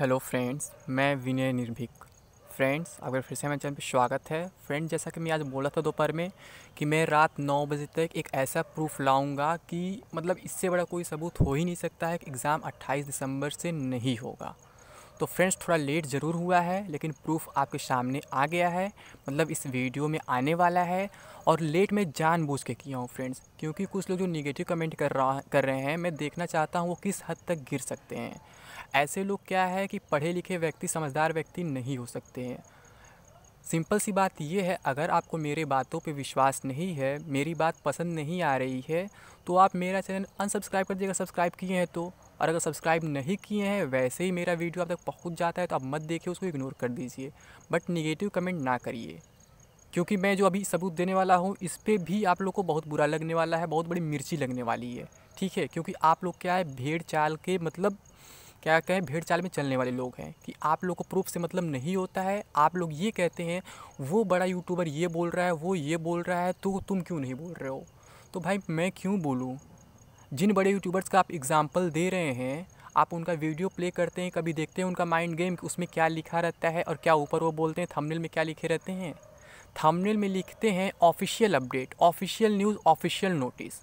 hello friends मैं विनय निर्भीक friends अगर फिर से मेरे चैनल पर स्वागत है फ्रेंड जैसा कि मैं आज बोला था दोपहर में कि मैं रात नौ बजे तक एक ऐसा प्रूफ लाऊंगा कि मतलब इससे बड़ा कोई सबूत हो ही नहीं सकता है कि एग्ज़ाम 28 दिसंबर से नहीं होगा तो फ्रेंड्स थोड़ा लेट ज़रूर हुआ है लेकिन प्रूफ आपके सामने आ गया है मतलब इस वीडियो में आने वाला है और लेट मैं जानबूझ के किया हूँ फ्रेंड्स क्योंकि कुछ लोग जो निगेटिव कमेंट कर रहा कर रहे हैं मैं देखना चाहता हूँ वो किस हद तक गिर सकते हैं ऐसे लोग क्या है कि पढ़े लिखे व्यक्ति समझदार व्यक्ति नहीं हो सकते हैं सिंपल सी बात यह है अगर आपको मेरे बातों पे विश्वास नहीं है मेरी बात पसंद नहीं आ रही है तो आप मेरा चैनल अनसब्सक्राइब कर दीजिएगा सब्सक्राइब किए हैं तो और अगर सब्सक्राइब नहीं किए हैं वैसे ही मेरा वीडियो आप तक पहुंच जाता है तो आप मत देखिए उसको इग्नोर कर दीजिए बट निगेटिव कमेंट ना करिए क्योंकि मैं जो अभी सबूत देने वाला हूँ इस पर भी आप लोग को बहुत बुरा लगने वाला है बहुत बड़ी मिर्ची लगने वाली है ठीक है क्योंकि आप लोग क्या है भेड़ चाल के मतलब क्या कहें भेड़ चाल में चलने वाले लोग हैं कि आप लोग को प्रूफ से मतलब नहीं होता है आप लोग ये कहते हैं वो बड़ा यूट्यूबर ये बोल रहा है वो ये बोल रहा है तो तुम क्यों नहीं बोल रहे हो तो भाई मैं क्यों बोलूँ जिन बड़े यूट्यूबर्स का आप एग्ज़ाम्पल दे रहे हैं आप उनका वीडियो प्ले करते हैं कभी देखते हैं उनका माइंड गेम कि उसमें क्या लिखा रहता है और क्या ऊपर वो बोलते हैं थंबनेल में क्या लिखे रहते हैं थंबनेल में लिखते हैं official update official news official notice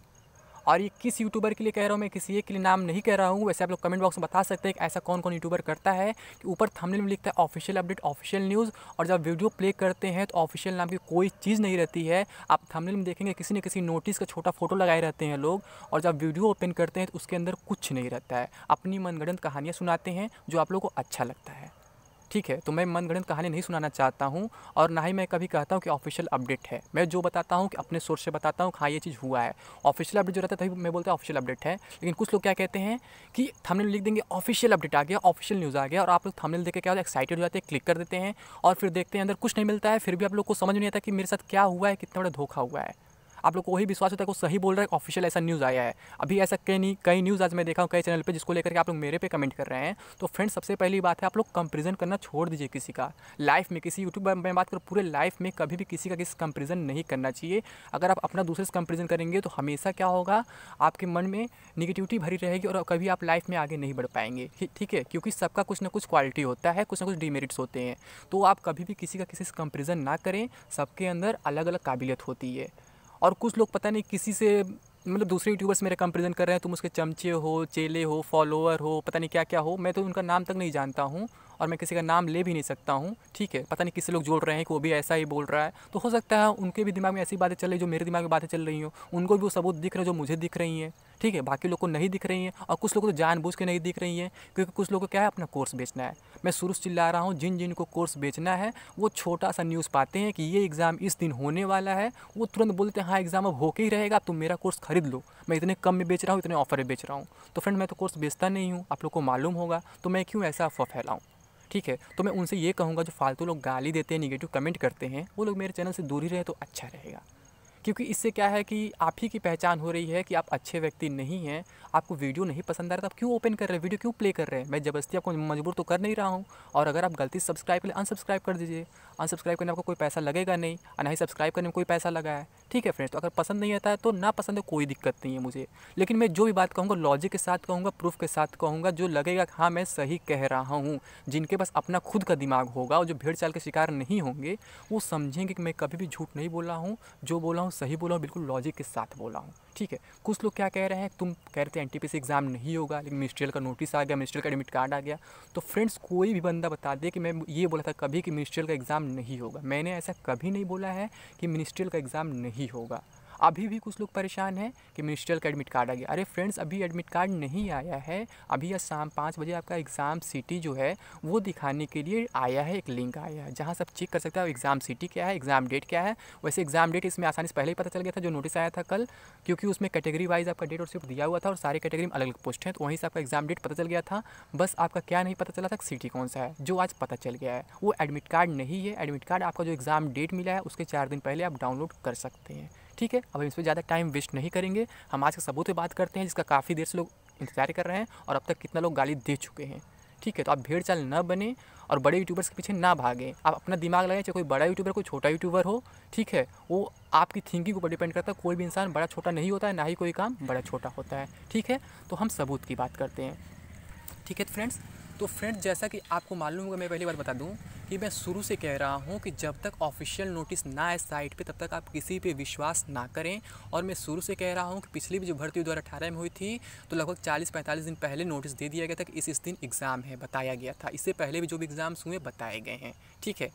और ये किस यूट्यूबर के लिए कह रहा हूँ मैं किसी एक के लिए नाम नहीं कह रहा हूँ वैसे आप लोग कमेंट बॉक्स में बता सकते हैं कि ऐसा कौन कौन यूट्यूबर करता है कि ऊपर थंबनेल में लिखता है ऑफिशियल अपडेट ऑफिशियल न्यूज़ और जब वीडियो प्ले करते हैं तो ऑफिशियल नाम की कोई चीज़ नहीं रहती है आप थंबनेल में देखेंगे किसी न किसी नोटिस का छोटा फोटो लगाए रहते हैं लोग और जब वीडियो ओपन करते हैं तो उसके अंदर कुछ नहीं रहता है अपनी मनगढ़ंत कहानियाँ सुनाते हैं जो आप लोग को अच्छा लगता है ठीक है तो मैं मनगढ़ंत कहानी नहीं सुनाना चाहता हूँ और ना ही मैं कभी कहता हूँ कि ऑफिशियल अपडेट है मैं जो बताता हूँ कि अपने सोर्स से बताता हूँ हाँ ये चीज़ हुआ है ऑफिशियल अपडेट जो रहता है तभी मैं बोलता हूँ ऑफिशियल अपडेट है लेकिन कुछ लोग क्या कहते हैं कि थंबनेल लिख देंगे ऑफिशियल अपडेट आ गया ऑफिशियल न्यूज़ आ गया और आप लोग थंबनेल देख के क्या होता है एक्साइटेड हो जाते हैं क्लिक कर देते हैं और फिर देखते हैं अंदर कुछ नहीं मिलता है फिर भी आप लोग को समझ नहीं आता कि मेरे साथ क्या हुआ है कितना बड़ा धोखा हुआ है आप लोग को वही विश्वास होता है कि सही बोल रहा है ऑफिशियल ऐसा न्यूज़ आया है अभी ऐसा कई नहीं कई न्यूज़ आज मैं देखा हूँ कई चैनल पर जिसको लेकर के आप लोग मेरे पे कमेंट कर रहे हैं तो फ्रेंड्स सबसे पहली बात है आप लोग कंपेरिजन करना छोड़ दीजिए किसी का लाइफ में किसी यूट्यूब में बात करूँ पूरे लाइफ में कभी भी किसी का किसी कंपेरिजन नहीं करना चाहिए अगर आप अपना दूसरे से कंपेरिजन करेंगे तो हमेशा क्या होगा आपके मन में निगेटिविटी भरी रहेगी और कभी आप लाइफ में आगे नहीं बढ़ पाएंगे ठीक है क्योंकि सबका कुछ ना कुछ क्वालिटी होता है कुछ ना कुछ डिमेरिट्स होते हैं तो आप कभी भी किसी का किसी से कंपेरिजन ना करें सबके अंदर अलग अलग काबिलियत होती है और कुछ लोग पता नहीं किसी से मतलब दूसरे यूट्यूबर्स मेरा कंपेरिजन कर रहे हैं तुम उसके चमचे हो चेले हो फॉलोअर हो पता नहीं क्या क्या हो मैं तो उनका नाम तक नहीं जानता हूँ और मैं किसी का नाम ले भी नहीं सकता हूँ ठीक है पता नहीं किसी लोग जोड़ रहे हैं कि वो भी ऐसा ही बोल रहा है तो हो सकता है उनके भी दिमाग में ऐसी बातें चल रही जो मेरे दिमाग में बातें चल रही हूँ उनको भी वो सबूत दिख रहे जो मुझे दिख रही हैं ठीक है बाकी लोग को नहीं दिख रही हैं और कुछ लोग तो जानबूझ के नहीं दिख रही हैं क्योंकि कुछ लोग को क्या है अपना कोर्स बेचना है मैं शुरू से चिल्ला रहा हूँ जिन जिन को कोर्स बेचना है वो छोटा सा न्यूज़ पाते हैं कि ये एग्ज़ाम इस दिन होने वाला है वो तुरंत बोलते हैं हाँ एग्ज़ाम अब होके ही रहेगा तुम मेरा कोर्स खरीद लो मैं इतने कम में बेच रहा हूँ इतने ऑफर में बेच रहा हूँ तो फ्रेंड मैं तो कोर्स बेचता नहीं हूँ आप लोग को मालूम होगा तो मैं क्यों ऐसा अफवाह फैलाऊँ ठीक है तो मैं उनसे ये कहूँगा जो फालतू लोग गाली देते हैं निगेटिव कमेंट करते हैं वो लोग मेरे चैनल से दूर ही रहे तो अच्छा रहेगा क्योंकि इससे क्या है कि आप ही की पहचान हो रही है कि आप अच्छे व्यक्ति नहीं हैं आपको वीडियो नहीं पसंद आ रहा तो आप क्यों ओपन कर रहे हैं वीडियो क्यों प्ले कर रहे हैं मैं ज़बरदस्ती आपको मजबूर तो कर नहीं रहा हूँ और अगर आप गलती सब्सक्राइब करें अनसब्सक्राइब कर दीजिए अनसब्सक्राइब करने में आपको कोई पैसा लगेगा नहीं और ना ही सब्सक्राइब करने में कोई पैसा लगा है ठीक है फ्रेंड्स तो अगर पसंद नहीं आता है तो ना पसंद है कोई दिक्कत नहीं है मुझे लेकिन मैं जो भी बात कहूँगा लॉजिक के साथ कहूँगा प्रूफ के साथ कहूँगा जो लगेगा हाँ मैं सही कह रहा हूँ जिनके पास अपना खुद का दिमाग होगा और जो भीड़ चाल के शिकार नहीं होंगे वो समझेंगे कि मैं कभी भी झूठ नहीं बोला हूँ जो बोला हूँ सही बोला हूँ बिल्कुल लॉजिक के साथ बोला हूँ ठीक है कुछ लोग क्या कह रहे हैं तुम कह रहे थे एन एग्ज़ाम नहीं होगा लेकिन मिनिस्ट्रियल का नोटिस आ गया मिनिस्ट्रियल का एडमिट कार्ड आ गया तो फ्रेंड्स कोई भी बंदा बता दे कि मैं ये बोला था कभी कि मिनिस्ट्रियल का एग्ज़ाम नहीं होगा मैंने ऐसा कभी नहीं बोला है कि मिनिस्ट्रियल का एग्ज़ाम नहीं होगा अभी भी कुछ लोग परेशान हैं कि मिनिस्ट्रियल का एडमिट कार्ड आ गया अरे फ्रेंड्स अभी एडमिट कार्ड नहीं आया है अभी या शाम पाँच बजे आपका एग्ज़ाम सिटी जो है वो दिखाने के लिए आया है एक लिंक आया है जहाँ सब चेक कर सकते हो एग्ज़ाम सिटी क्या है एग्ज़ाम डेट क्या है वैसे एग्ज़ाम डेट इसमें आसानी से पहले ही पता चल गया था जो नोटिस आया था कल क्योंकि उसमें कैटेगरी वाइज आपका डेट और सिर्फ दिया हुआ था और सारे कैटेगरी में अलग अलग पोस्ट हैं तो वहीं से आपका एग्ज़ाम डेट पता चल गया था बस आपका क्या नहीं पता चला था सिटी कौन सा है जो आज पता चल गया है वो एडमिट कार्ड नहीं है एडमिट कार्ड आपका जो एग्ज़ाम डेट मिला है उसके चार दिन पहले आप डाउनलोड कर सकते हैं ठीक है अब हम इस पर ज़्यादा टाइम वेस्ट नहीं करेंगे हम आज के सबूत पर बात करते हैं जिसका काफ़ी देर से लोग इंतजार कर रहे हैं और अब तक कितना लोग गाली दे चुके हैं ठीक है तो आप भीड़ चाल ना बने और बड़े यूट्यूबर्स के पीछे ना भागें आप अपना दिमाग लगाएं चाहे कोई बड़ा यूट्यूबर कोई छोटा यूट्यूबर हो ठीक है वो आपकी थिंकिंग के ऊपर डिपेंड करता है कोई भी इंसान बड़ा छोटा नहीं होता है ना ही कोई काम बड़ा छोटा होता है ठीक है तो हम सबूत की बात करते हैं ठीक है फ्रेंड्स तो फ्रेंड्स जैसा कि आपको मालूम होगा मैं पहली बार बता दूं कि मैं शुरू से कह रहा हूं कि जब तक ऑफिशियल नोटिस ना आए साइट पे तब तक आप किसी पे विश्वास ना करें और मैं शुरू से कह रहा हूं कि पिछली भी जो भर्ती दो हज़ार में हुई थी तो लगभग 40-45 दिन पहले नोटिस दे दिया गया था कि इस इस दिन एग्ज़ाम है बताया गया था इससे पहले भी जो भी एग्ज़ाम्स हुए बताए गए हैं ठीक है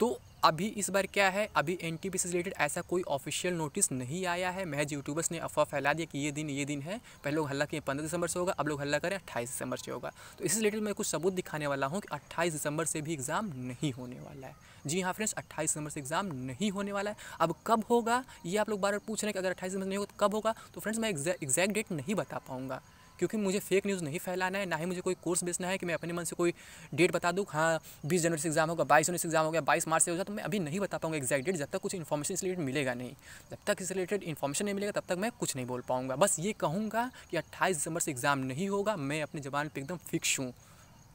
तो अभी इस बार क्या है अभी एन टी से रिलेटेड ऐसा कोई ऑफिशियल नोटिस नहीं आया है महज यूट्यूबर्स ने अफवाह फैला दिया कि ये दिन ये दिन है पहले लोग हल्ला किए पंद्रह दिसंबर से होगा अब लोग हल्ला करें अट्ठाईस दिसंबर से होगा तो इस रिलेटेड मैं कुछ सबूत दिखाने वाला हूँ कि अट्ठाईस दिसंबर से भी एग्ज़ाम नहीं होने वाला है जी हाँ फ्रेंड्स अट्ठाईस दिसंबर से एग्ज़ाम नहीं होने वाला है अब कब होगा ये आप लोग बार बार पूछ रहे हैं कि अगर अट्ठाईस दिसंबर नहीं होगा तो कब होगा तो फ्रेंड्स मैं एग्जैक्ट डेट नहीं बता पाऊँगा क्योंकि मुझे फेक न्यूज़ नहीं फैलाना है ना ही मुझे कोई कोर्स बेचना है कि मैं अपने मन से कोई डेट बता दूँ हाँ बीस जनवरी से एग्जाम होगा बाईस जनवरी से एग्जाम होगा बाईस मार्च से होगा तो मैं अभी नहीं बता पाऊँगा एग्जैक्ट डेट जब तक कुछ इन्फॉर्मेशन इस रिलेटेड मिलेगा नहीं जब तक इस रिलेटेड इन्फॉर्मेशन नहीं मिलेगा तब तक मैं कुछ नहीं बोल पाऊँगा बस ये कहूँगा कि अट्ठाईस दिसंबर से एग्ज़ाम नहीं होगा मैं अपनी ज़बान पर एकदम फिक्स हूँ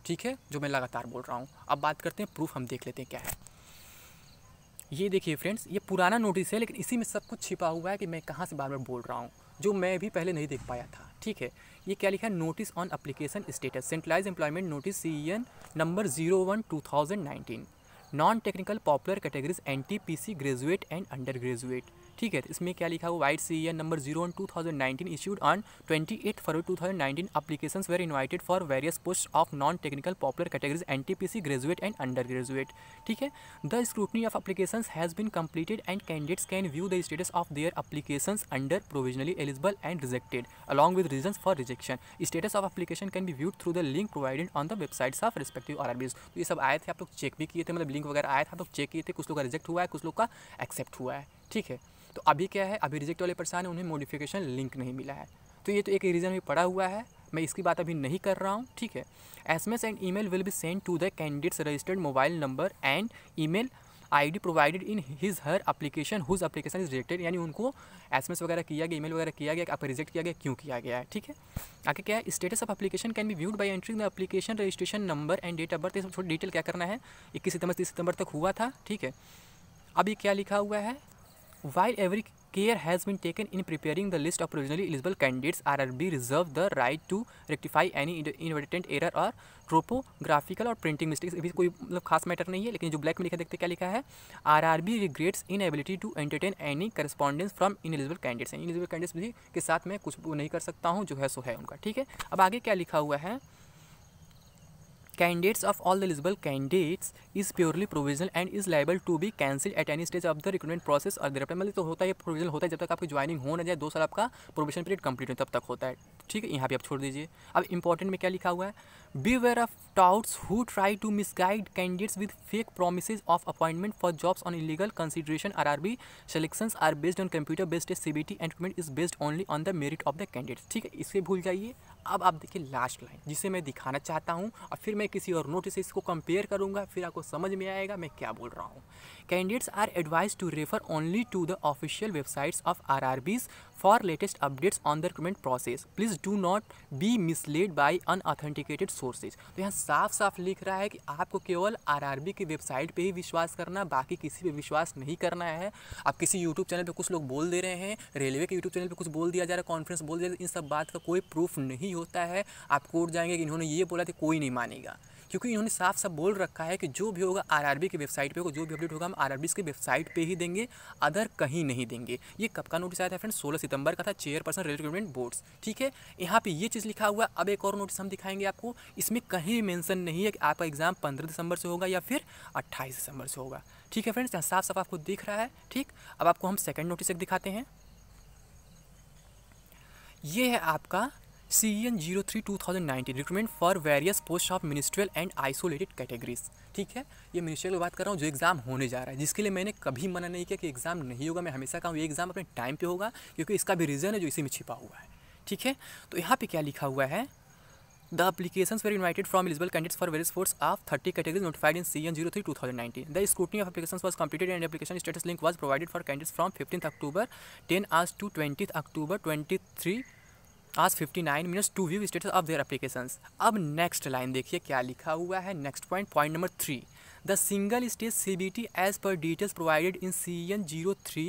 ठीक है जो मैं लगातार बोल रहा हूँ अब बात करते हैं प्रूफ हम देख लेते हैं क्या है ये देखिए फ्रेंड्स ये पुराना नोटिस है लेकिन इसी में सब कुछ छिपा हुआ है कि मैं कहाँ से बार बार बोल रहा हूँ जो मैं भी पहले नहीं देख पाया था ठीक है ये क्या लिखा है notice on application status centralized employment notice C N number zero one two thousand nineteen non technical popular categories N T P C graduate and under graduate ठीक है तो इसमें क्या लिखा हुआ what C E number zero one two thousand nineteen issued on twenty eight February two thousand nineteen applications were invited for various post of non technical popular categories N T P C graduate and under graduate ठीक है the scrutiny of application has been completed and candidates can view the status of their application under provisionally eligible and rejected along with reason for rejection status of application can be viewed through the link provided on the websites of respective R तो ये सब आए थे आप लोग check भी किए थे मतलब लिंक वगैरह आया था तो चेक किए थे कुछ लोग का रिजेक्ट हुआ है कुछ लोग का एक्सेप्ट हुआ है ठीक है तो अभी क्या है अभी रिजेक्ट वाले परेशान हैं उन्हें मोडिफिकेशन लिंक नहीं मिला है तो ये तो एक रीज़न भी पड़ा हुआ है मैं इसकी बात अभी नहीं कर रहा हूँ ठीक है S M S and E mail will be send to the candidates registered mobile number and E mail I D provided in his her application whose application is rejected यानी उनको एस एम एस वगैरह किया गया ई mail वगैरह किया गया आप reject किया गया क्यों किया गया है ठीक है आगे क्या है status of application can be viewed by entering the application registration number and date of birth इस छोटी डिटेल क्या करना है इक्कीस सितंबर तीस सितंबर तक हुआ था ठीक है अभी क्या लिखा हुआ है every care has been taken in preparing the list of list of candidates R R B reserve the right to rectify any inadvertent error or typographical or printing mistakes भी कोई मतलब खास मैटर नहीं है लेकिन जो ब्लैक में लिखा देखते क्या लिखा है R R B regrets inability to entertain any correspondence from ineligible candidates ineligible candidates भी के साथ मैं कुछ वो नहीं कर सकता हूँ जो है सो है उनका ठीक है अब आगे क्या लिखा हुआ है candidates of all eligible candidates is purely provisional and is liable to be cancelled at any stage of the recruitment process और देर मतलब तो होता है प्रोविजनल होता है जब तक आपकी ज्वाइनिंग हो ना जाए दो साल आपका प्रोबेशन पीरियड कंप्लीट हो तब तक होता है ठीक है यहाँ पे आप छोड़ दीजिए अब इंपॉर्टेंट में क्या लिखा हुआ है beware of touts who try to misguide candidates with fake promise of appointment for jobs on illegal consideration R R B selection are based on computer based C B T and is based only on the merit of the candidates ठीक है इसे भूल जाइए अब आप देखिए last line जिसे मैं दिखाना चाहता हूँ और फिर मैं किसी और नोटिस से इसको कंपेयर करूँगा फिर आपको समझ में आएगा मैं क्या बोल रहा हूँ candidates are advised to refer only to the official websites of R R Bs for latest updates on the recruitment process please do not be misled by unauthenticated sources तो यहाँ साफ साफ लिख रहा है कि आपको केवल बी की वेबसाइट पर ही विश्वास करना बाकी किसी पर विश्वास नहीं करना है आप किसी यूट्यूब चैनल पर कुछ लोग बोल दे रहे हैं रेलवे के यूट्यूब चैनल पर कुछ बोल दिया जा रहा है कॉन्फ्रेंस बोल दिया जा रहा है इन सब बात का कोई प्रूफ नहीं होता है आप कोर्ट जाएंगे कि इन्होंने ये बोला तो कोई नहीं मानेगा क्योंकि इन्होंने साफ साफ बोल रखा है कि जो भी होगा आरआरबी की वेबसाइट पे होगा जो भी अपडेट होगा हम आरआरबी की वेबसाइट पे ही देंगे अदर कहीं नहीं देंगे ये कब का नोटिस आया था फ्रेंड सोलह सितंबर का था चेयरपर्सन रेलवे गवर्नमेंट बोर्ड्स ठीक है यहाँ पर ये चीज़ लिखा हुआ अब एक और नोटिस हम दिखाएंगे आपको इसमें कहीं भी मैंसन नहीं है कि आपका एग्ज़ाम पंद्रह दिसंबर से होगा या फिर अट्ठाईस दिसंबर से होगा ठीक है फ्रेंड्स यहाँ साफ साफ आपको दिख रहा है ठीक अब आपको हम सेकेंड नोटिस एक दिखाते हैं ये है आपका C N zero three two thousand nineteen recruitment for various post of ministerial and isolated categories ठीक है ये मिनिस्ट्रियल की बात कर रहा हूँ जो एग्जाम होने जा रहा है जिसके लिए मैंने कभी मना नहीं किया कि एग्जाम नहीं होगा मैं हमेशा कहूँ ये एग्जाम अपने टाइम पर होगा क्योंकि इसका भी रीज़न है जो इसी में छिपा हुआ है ठीक है तो यहाँ पर क्या लिखा हुआ है the application for invited from eligible candidates for various force of thirty categories notified in C N zero three two thousand nine the scrutiny of application was completed and application status link was provide for candidates from fifteen October ten आज to twenty October twenty three आज 59 nine minutes to view status of their applications अब next line देखिए क्या लिखा हुआ है next point point number three the single stage C B T as per details provided in C N zero three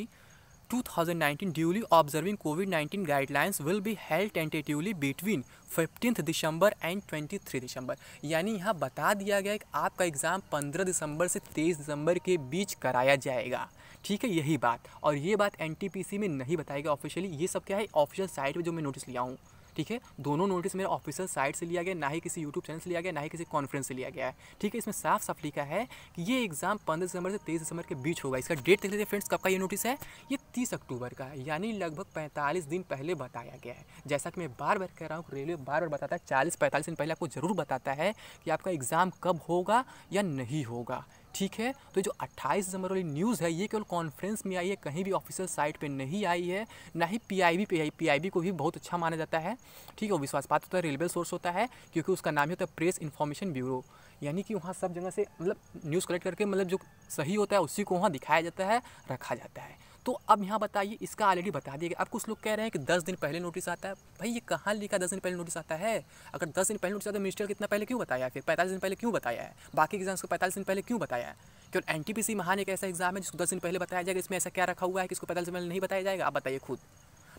two thousand nineteen duly observing COVID nineteen guidelines will be held tentatively between fifteen December and twenty three December यानी यहाँ बता दिया गया कि आपका exam पंद्रह दिसंबर से तेईस दिसंबर के बीच कराया जाएगा ठीक है यही बात और ये बात एन में नहीं बताई गई ऑफिशियली ये सब क्या है ऑफिशियल साइट पर जो मैं नोटिस लिया हूँ ठीक है दोनों नोटिस मेरे ऑफिशियल साइट से लिया गया ना ही किसी यूट्यूब चैनल से लिया गया ना ही किसी कॉन्फ्रेंस से लिया गया है ठीक है इसमें साफ साफ लिखा है कि ये एग्ज़ाम पंद्रह दिसंबर से तेईस दिसंबर के बीच होगा इसका डेट देख लेते हैं फ्रेंड्स कब का ये नोटिस है ये तीस अक्टूबर का है यानी लगभग पैंतालीस दिन पहले बताया गया है जैसा कि मैं बार बार कह रहा हूँ रेलवे बार बार बताता है चालीस पैंतालीस दिन पहले आपको ज़रूर बताता है कि आपका एग्ज़ाम कब होगा या नहीं होगा ठीक है तो जो 28 दिसंबर वाली न्यूज़ है ये केवल कॉन्फ्रेंस में आई है कहीं भी ऑफिशियल साइट पे नहीं आई है ना ही पीआईबी पे आई पीआईबी को भी बहुत अच्छा माना जाता है ठीक है विश्वास पात्र होता है रेलवे सोर्स होता है क्योंकि उसका नाम ही होता है प्रेस इन्फॉर्मेशन ब्यूरो यानी कि वहाँ सब जगह से मतलब न्यूज़ कलेक्ट करके मतलब जो सही होता है उसी को वहाँ दिखाया जाता है रखा जाता है तो अब यहाँ बताइए इसका ऑलरेडी बता दिया गया अब कुछ लोग कह रहे हैं कि दस दिन पहले नोटिस आता है भाई ये कहाँ लिखा दस दिन पहले नोटिस आता है अगर दस दिन पहले नोटिस आता है मिनिस्टर तो कितना पहले क्यों बताया फिर पैंतालीस दिन पहले क्यों बताया है बाकी एग्जाम्स को पैंतालीस दिन पहले क्यों बताया है क्यों एन टी महान एक ऐसा एग्जाम है जिसको दस दिन पहले बताया जाएगा इसमें ऐसा क्या रखा हुआ है कि इसको पैंतालीस दिन पहले नहीं बताया जाएगा आप बताइए खुद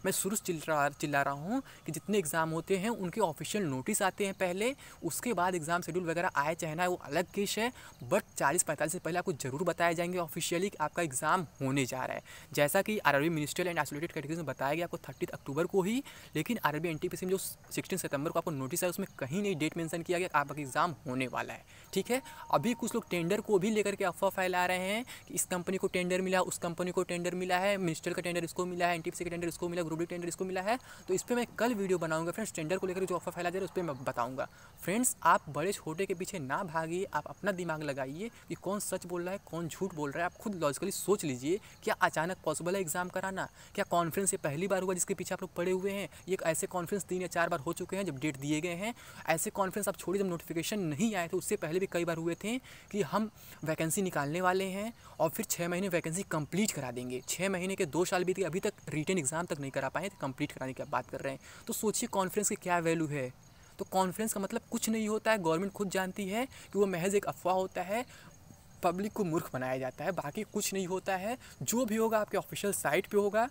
मैं शुरू से चिल्ला चिल्ला रहा हूँ कि जितने एग्ज़ाम होते हैं उनके ऑफिशियल नोटिस आते हैं पहले उसके बाद एग्ज़ाम शेड्यूल वगैरह आए चाहे ना वो अलग केस है बट चालीस पैंतालीस से पहले आपको ज़रूर बताया जाएंगे ऑफिशियली कि आपका एग्ज़ाम होने जा रहा है जैसा कि R RB ministerial and isolated categories में बताया गया आपको थर्टी अक्टूबर को ही लेकिन R RB N T P जो सिक्सटीन सितंबर को आपको नोटिस आया उसमें कहीं नहीं डेट मैंसन किया गया आपका एग्ज़ाम होने वाला है ठीक है अभी कुछ लोग टेंडर को भी लेकर के अफवाह फैला रहे हैं कि इस कंपनी को टेंडर मिला उस कंपनी को टेंडर मिला है मिनिस्टर का टेंडर इसको मिला है एन का टेंडर इसको मिला रूबी टेंडर इसको मिला है तो इस पर मैं कल वीडियो बनाऊंगा फ्रेंड्स टेंडर को लेकर जो ऑफर फैला जा रहा है उस पर मैं बताऊंगा फ्रेंड्स आप बड़े छोटे के पीछे ना भागिए आप अपना दिमाग लगाइए कि कौन सच बोल रहा है कौन झूठ बोल रहा है आप खुद लॉजिकली सोच लीजिए क्या अचानक पॉसिबल है एग्ज़ाम कराना क्या कॉन्फ्रेंस ये पहली बार हुआ जिसके पीछे आप लोग पड़े हुए हैं ये ऐसे कॉन्फ्रेंस तीन या चार बार हो चुके हैं जब डेट दिए गए हैं ऐसे कॉन्फ्रेंस आप छोड़िए जब नोटिफिकेशन नहीं आए थे उससे पहले भी कई बार हुए थे कि हम वैकेंसी निकालने वाले हैं और फिर छः महीने वैकेंसी कंप्लीट करा देंगे छः महीने के दो साल बीत गए अभी तक रिटर्न एग्ज़ाम तक नहीं करा करा पाएँ कंप्लीट तो कराने की बात कर रहे हैं तो सोचिए कॉन्फ्रेंस की क्या वैल्यू है तो कॉन्फ्रेंस का मतलब कुछ नहीं होता है गवर्नमेंट खुद जानती है कि वो महज एक अफवाह होता है पब्लिक को मूर्ख बनाया जाता है बाकी कुछ नहीं होता है जो भी होगा आपके ऑफिशियल साइट पे होगा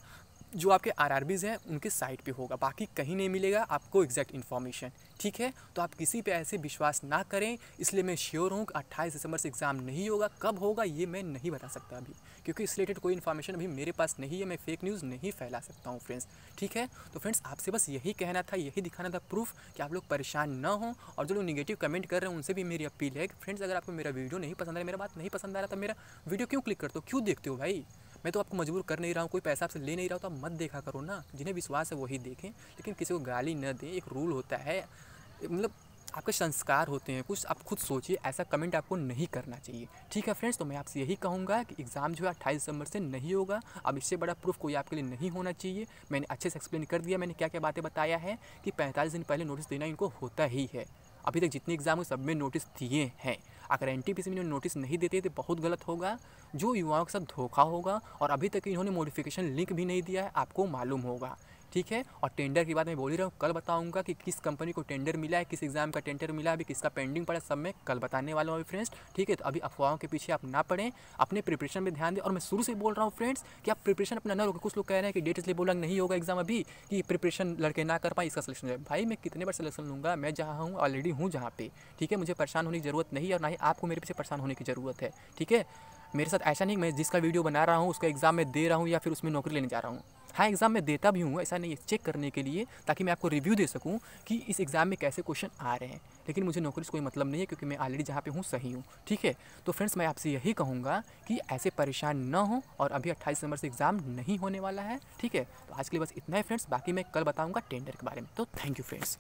जो आपके आर हैं उनके साइट पे होगा बाकी कहीं नहीं मिलेगा आपको एग्जैक्ट इन्फॉर्मेशन ठीक है तो आप किसी पे ऐसे विश्वास ना करें इसलिए मैं श्योर हूँ कि अट्ठाईस दिसंबर से एग्ज़ाम नहीं होगा कब होगा ये मैं नहीं बता सकता अभी क्योंकि इस रिलेटेड कोई इन्फॉर्मेशन अभी मेरे पास नहीं है मैं फेक न्यूज़ नहीं फैला सकता हूँ फ्रेंड्स ठीक है तो फ्रेंड्स आपसे बस यही कहना था यही दिखाना था प्रूफ कि आप लोग परेशान ना हों और जो लोग निगेटिव कमेंट कर रहे हैं उनसे भी मेरी अपील है कि फ्रेंड्स अगर आपको मेरा वीडियो नहीं पसंद आ रहा मेरा बात नहीं पसंद आ रहा था तो मेरा वीडियो क्यों क्लिक करते हो क्यों देखते हो भाई मैं तो आपको मजबूर कर नहीं रहा हूँ कोई पैसा आपसे ले नहीं रहा हूँ तो आप मत देखा करो ना जिन्हें विश्वास है वही देखें लेकिन किसी को गाली न दें एक रूल होता है मतलब आपके संस्कार होते हैं कुछ आप खुद सोचिए ऐसा कमेंट आपको नहीं करना चाहिए ठीक है फ्रेंड्स तो मैं आपसे यही कहूँगा कि एग्ज़ाम जो है अट्ठाईस दिसंबर से नहीं होगा अब इससे बड़ा प्रूफ कोई आपके लिए नहीं होना चाहिए मैंने अच्छे से एक्सप्लेन कर दिया मैंने क्या क्या बातें बताया है कि पैंतालीस दिन पहले नोटिस देना इनको होता ही है अभी तक जितने एग्जाम हुए सब में नोटिस दिए हैं अगर एन टी में नोटिस नहीं देते तो बहुत गलत होगा जो युवाओं के साथ धोखा होगा और अभी तक इन्होंने मोडिफिकेशन लिंक भी नहीं दिया है आपको मालूम होगा ठीक है और टेंडर की बात मैं बोल ही रहा हूँ कल बताऊँगा कि किस कंपनी को टेंडर मिला है किस एग्ज़ाम का टेंडर मिला है अभी किसका पेंडिंग पड़ा सब मैं कल बताने वाला हूँ फ्रेंड्स ठीक है तो अभी अफवाहों के पीछे आप ना पढ़ें अपने प्रिपरेशन पर ध्यान दें और मैं शुरू से बोल रहा हूँ फ्रेंड्स कि आप प्रिपरेशन अपना ना रोकें कुछ लोग कह रहे हैं कि डेट इसलिए बोला नहीं होगा एग्जाम अभी कि प्रिपरेशन लड़के ना कर पाए इसका सलेक्शन भाई मैं कितने बार सलेक्शन लूँगा मैं जहाँ हूँ ऑलरेडी हूँ जहाँ पे ठीक है मुझे परेशान होने की ज़रूरत नहीं है और ना ही आपको मेरे पीछे परेशान होने की ज़रूरत है ठीक है मेरे साथ ऐसा नहीं मैं जिसका वीडियो बना रहा हूँ उसका एग्ज़ाम में दे रहा हूँ या फिर उसमें नौकरी लेने जा रहा हूँ हाँ एग्ज़ाम में देता भी हूँ ऐसा नहीं है चेक करने के लिए ताकि मैं आपको रिव्यू दे सकूँ कि इस एग्ज़ाम में कैसे क्वेश्चन आ रहे हैं लेकिन मुझे नौकरी से कोई मतलब नहीं है क्योंकि मैं ऑलरेडी जहाँ पे हूँ सही हूँ ठीक है तो फ्रेंड्स मैं आपसे यही कहूँगा कि ऐसे परेशान ना हो और अभी अट्ठाईस दिसंबर से एग्ज़ाम नहीं होने वाला है ठीक है तो आज के लिए बस इतना ही फ्रेंड्स बाकी मैं कल बताऊँगा टेंडर के बारे में तो थैंक यू फ्रेंड्स